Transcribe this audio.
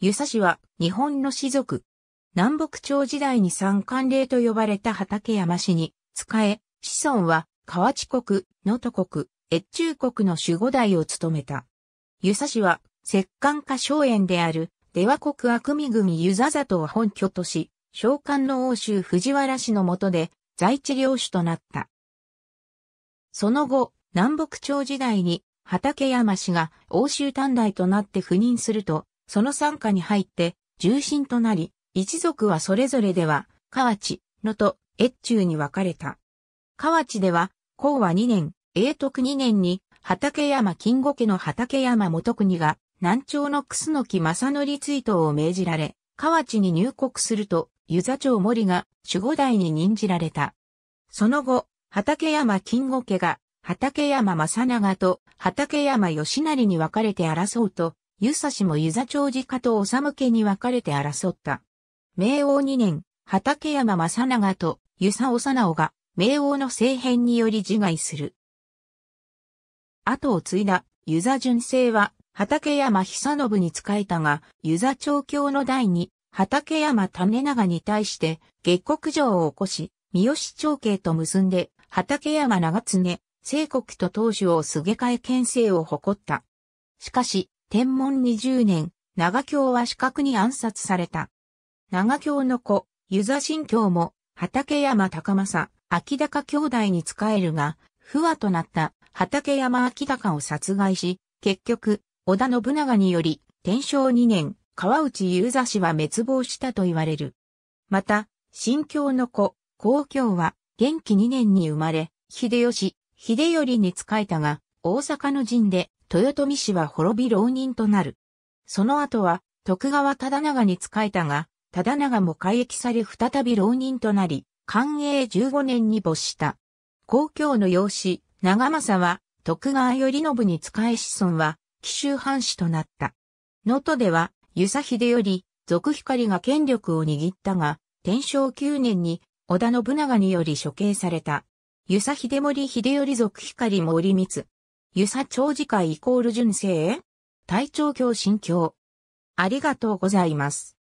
湯佐氏は日本の士族。南北朝時代に三官令と呼ばれた畠山氏に、仕え、子孫は河内国、能登国、越中国の守護代を務めた。湯佐氏は、摂関家荘園である、出羽国悪見組湯佐里を本拠とし、召喚の欧州藤原氏の下で、在地領主となった。その後、南北朝時代に、畠山氏が欧州短大となって赴任すると、その参加に入って重臣となり、一族はそれぞれでは、河内、野と越中に分かれた。河内では、公は2年、永徳2年に、畠山金吾家の畠山元国が、南朝の楠木正則追悼を命じられ、河内に入国すると、湯座町森が守護代に任じられた。その後、畠山金吾家が、畠山正長と畠山義成に分かれて争うと、湯氏も湯佐長寺家と治家に分かれて争った。明王2年、畠山正長と湯佐長直が明王の政変により自害する。後を継いだ湯佐純正は畠山久信に仕えたが、湯佐長教の代に畠山種長に対して下国上を起こし、三好長慶と結んで、畠山長常、清国と当主をすげ替え県政を誇った。しかし、天文20年、長京は死角に暗殺された。長京の子、湯座新京も、畠山高政、秋高兄弟に仕えるが、不和となった畠山秋高を殺害し、結局、織田信長により、天正2年、川内湯座氏は滅亡したと言われる。また、新教の子、皇教は、元気2年に生まれ、秀吉、秀頼に仕えたが、大阪の陣で、豊臣氏は滅び浪人となる。その後は、徳川忠長に仕えたが、忠長も改役され再び浪人となり、寛永15年に没した。公共の養子、長政は、徳川頼信に仕え子孫は、紀州藩士となった。能登では、湯佐秀より、俗光が権力を握ったが、天正9年に、織田信長により処刑された。湯佐秀森秀頼俗光森光、ゆさ長次会イコール純正体調教心境。ありがとうございます。